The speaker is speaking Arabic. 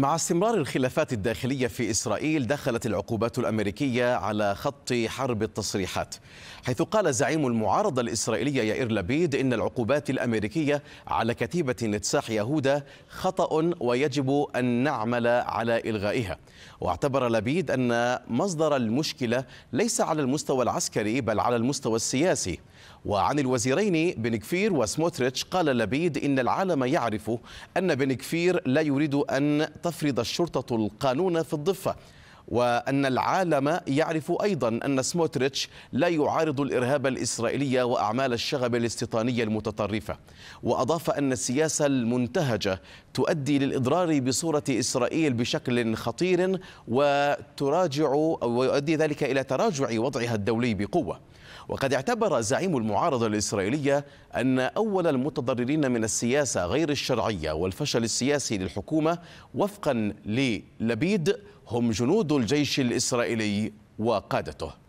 مع استمرار الخلافات الداخلية في إسرائيل دخلت العقوبات الأمريكية على خط حرب التصريحات حيث قال زعيم المعارضة الإسرائيلية يائر لبيد إن العقوبات الأمريكية على كتيبة نتساح يهودا خطأ ويجب أن نعمل على إلغائها واعتبر لبيد أن مصدر المشكلة ليس على المستوى العسكري بل على المستوى السياسي وعن الوزيرين بنكفير وسموتريتش قال لبيد إن العالم يعرف أن بنكفير لا يريد أن تفرض الشرطة القانون في الضفة وأن العالم يعرف أيضا أن سموتريتش لا يعارض الإرهاب الإسرائيلي وأعمال الشغب الاستيطانية المتطرفة وأضاف أن السياسة المنتهجة تؤدي للإضرار بصورة إسرائيل بشكل خطير وتراجع أو يؤدي ذلك إلى تراجع وضعها الدولي بقوة وقد اعتبر زعيم المعارضة الإسرائيلية أن أول المتضررين من السياسة غير الشرعية والفشل السياسي للحكومة وفقا للبيد هم جنود الجيش الإسرائيلي وقادته